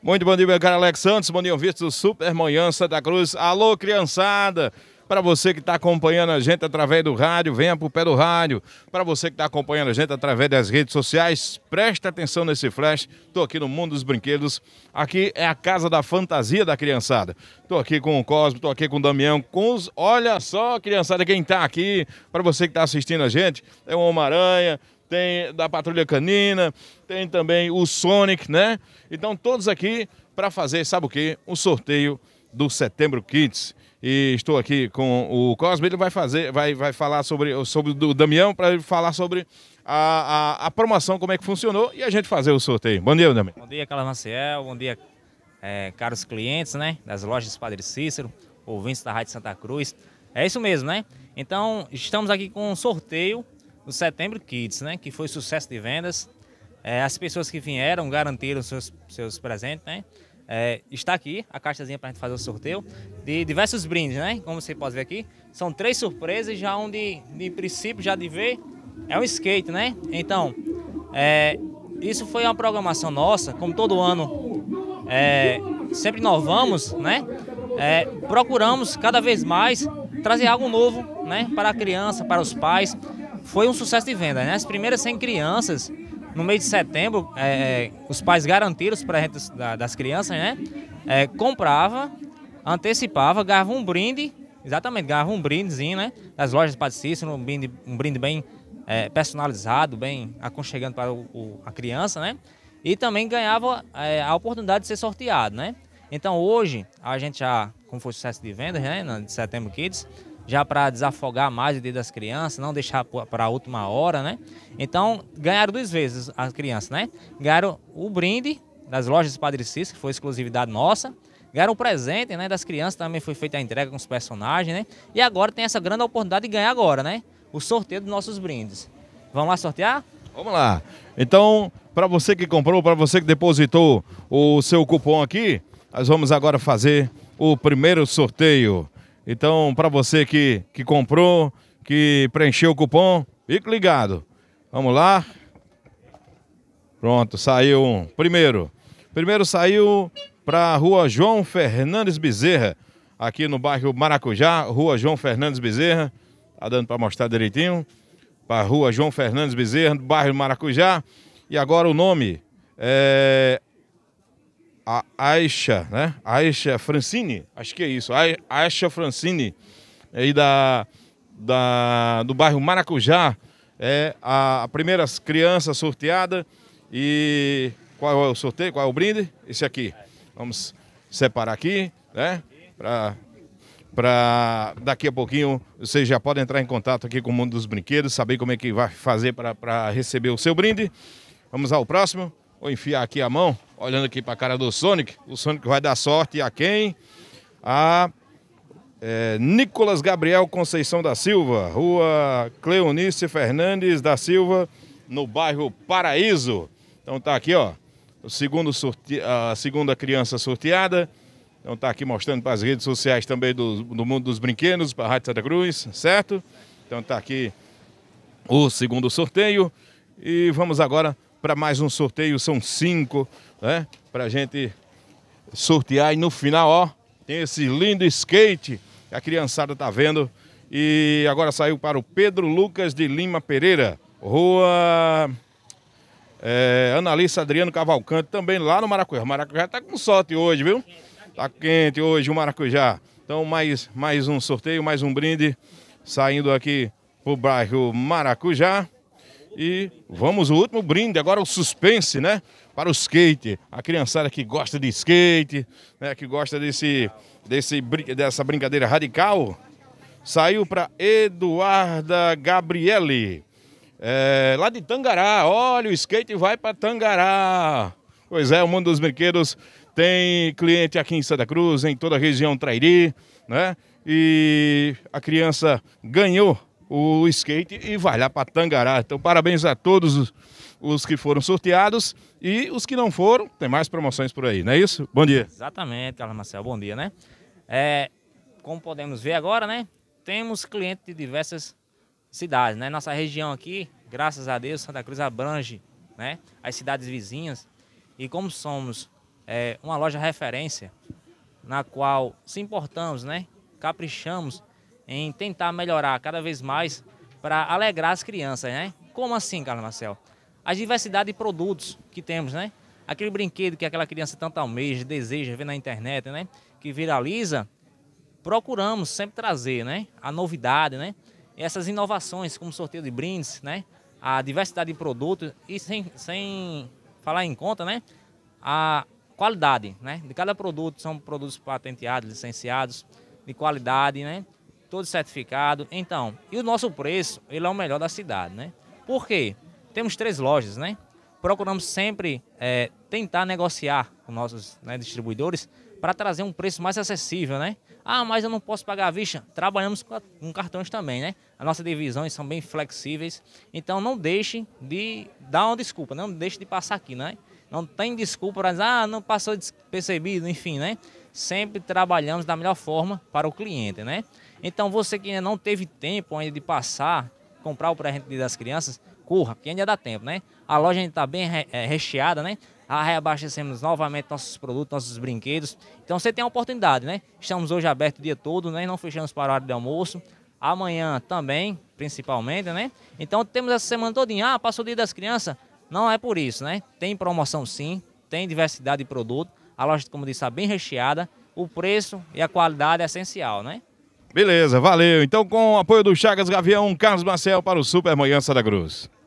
Muito bom dia, meu caro Alex Santos, bom dia, ouvintes do Super Manhã Santa Cruz. Alô, criançada! Para você que está acompanhando a gente através do rádio, venha para o pé do rádio. Para você que está acompanhando a gente através das redes sociais, preste atenção nesse flash. Estou aqui no Mundo dos Brinquedos. Aqui é a casa da fantasia da criançada. Estou aqui com o Cosmo, estou aqui com o Damião. Com os... Olha só, criançada, quem está aqui. Para você que está assistindo a gente, é o Homem-Aranha, tem da Patrulha Canina, tem também o Sonic, né? Então todos aqui para fazer, sabe o quê? O um sorteio do Setembro Kids. E estou aqui com o Cosme, ele vai fazer, vai, vai falar sobre, sobre o Damião, para ele falar sobre a, a, a, promoção, como é que funcionou e a gente fazer o sorteio. Bom dia, Damião. Bom dia, Carlos Maciel, bom dia, é, caros clientes, né, das lojas Padre Cícero, ouvintes da Rádio Santa Cruz. É isso mesmo, né? Então, estamos aqui com um sorteio o Setembro Kids, né? Que foi sucesso de vendas. É, as pessoas que vieram garantiram seus, seus presentes, né? É, está aqui a caixazinha para a gente fazer o sorteio de diversos brindes, né? Como você pode ver aqui, são três surpresas, já onde de princípio já de ver é um skate, né? Então, é, isso foi uma programação nossa, como todo ano é, sempre inovamos, né? É, procuramos cada vez mais trazer algo novo, né? Para a criança, para os pais foi um sucesso de venda. Né? As primeiras 100 crianças, no mês de setembro, é, é os pais garantiram os presentes das crianças, né? É, comprava, antecipava, ganhava um brinde, exatamente, ganhava um brindezinho, né? Das lojas de Cícero, um brinde, um brinde bem é, personalizado, bem aconchegante para o, o, a criança, né? E também ganhava é, a oportunidade de ser sorteado, né? Então hoje, a gente já, como foi sucesso de vendas, né? De Setembro Kids, já para desafogar mais o dia das crianças, não deixar para a última hora, né? Então, ganharam duas vezes as crianças, né? Ganharam o brinde das lojas Padre Cis, que foi exclusividade nossa. Ganharam o presente né, das crianças, também foi feita a entrega com os personagens, né? E agora tem essa grande oportunidade de ganhar agora, né? O sorteio dos nossos brindes. Vamos lá sortear? Vamos lá. Então, para você que comprou, para você que depositou o seu cupom aqui, nós vamos agora fazer o primeiro sorteio. Então, para você que, que comprou, que preencheu o cupom, fique ligado. Vamos lá. Pronto, saiu um. Primeiro. Primeiro saiu para a rua João Fernandes Bezerra, aqui no bairro Maracujá, rua João Fernandes Bezerra. Está dando para mostrar direitinho. Para a rua João Fernandes Bezerra, bairro Maracujá. E agora o nome é a Aisha, né? Aisha Francine, acho que é isso, a Aisha Francine, aí da, da, do bairro Maracujá, é a, a primeira criança sorteada. E qual é o sorteio? Qual é o brinde? Esse aqui. Vamos separar aqui, né? Para para daqui a pouquinho vocês já podem entrar em contato aqui com o mundo dos brinquedos, saber como é que vai fazer para receber o seu brinde. Vamos ao próximo. Vou enfiar aqui a mão olhando aqui para a cara do Sonic. O Sonic vai dar sorte a quem? A é, Nicolas Gabriel Conceição da Silva, Rua Cleonice Fernandes da Silva, no bairro Paraíso. Então tá aqui, ó, o segundo sorte... a segunda criança sorteada. Então tá aqui mostrando para as redes sociais também do, do mundo dos brinquedos, para a Rádio Santa Cruz, certo? Então tá aqui o segundo sorteio. E vamos agora para mais um sorteio, são cinco né? Pra gente sortear. E no final, ó, tem esse lindo skate que a criançada tá vendo. E agora saiu para o Pedro Lucas de Lima Pereira, rua é, Analista Adriano Cavalcante, também lá no Maracujá. O Maracujá tá com sorte hoje, viu? Tá quente hoje o Maracujá. Então, mais, mais um sorteio, mais um brinde, saindo aqui pro bairro Maracujá. E vamos o último brinde, agora o suspense, né? Para o skate. A criançada que gosta de skate, né? Que gosta desse, desse, dessa brincadeira radical. Saiu para Eduarda Gabriele. É, lá de Tangará. Olha, o skate vai para Tangará. Pois é, o mundo dos brinquedos tem cliente aqui em Santa Cruz, em toda a região Trairi, né? E a criança ganhou o skate e vai lá para Tangará. Então, parabéns a todos os que foram sorteados e os que não foram, tem mais promoções por aí, não é isso? Bom dia. Exatamente, Carlos Marcel, bom dia, né? É, como podemos ver agora, né? Temos clientes de diversas cidades, né? Nossa região aqui, graças a Deus, Santa Cruz abrange né? as cidades vizinhas. E como somos é, uma loja referência, na qual se importamos, né? caprichamos em tentar melhorar cada vez mais para alegrar as crianças, né? Como assim, Carlos Marcel? A diversidade de produtos que temos, né? Aquele brinquedo que aquela criança tanto almeja, deseja ver na internet, né? Que viraliza, procuramos sempre trazer, né? A novidade, né? Essas inovações, como sorteio de brindes, né? A diversidade de produtos e sem, sem falar em conta, né? A qualidade, né? De cada produto, são produtos patenteados, licenciados, de qualidade, né? todo certificado. Então, e o nosso preço, ele é o melhor da cidade, né? Por quê? Temos três lojas, né? Procuramos sempre é, tentar negociar com nossos né, distribuidores para trazer um preço mais acessível, né? Ah, mas eu não posso pagar a vista. Trabalhamos com cartões também, né? As nossas divisões são bem flexíveis. Então não deixe de dar uma desculpa, não deixe de passar aqui, né? Não tem desculpa para dizer, ah, não passou despercebido, enfim, né? sempre trabalhamos da melhor forma para o cliente, né? Então você que ainda não teve tempo ainda de passar, comprar o presente das crianças, corra, porque ainda dá tempo, né? A loja ainda está bem é, recheada, né? reabastecemos novamente nossos produtos, nossos brinquedos. Então você tem a oportunidade, né? Estamos hoje aberto o dia todo, né? Não fechamos para o horário de almoço. Amanhã também, principalmente, né? Então temos essa semana todinha. Ah, passou o dia das crianças? Não é por isso, né? Tem promoção sim, tem diversidade de produto. A loja, como disse, está bem recheada. O preço e a qualidade é essencial, né? Beleza, valeu. Então, com o apoio do Chagas Gavião, Carlos Marcel para o Super Manhã Santa Cruz.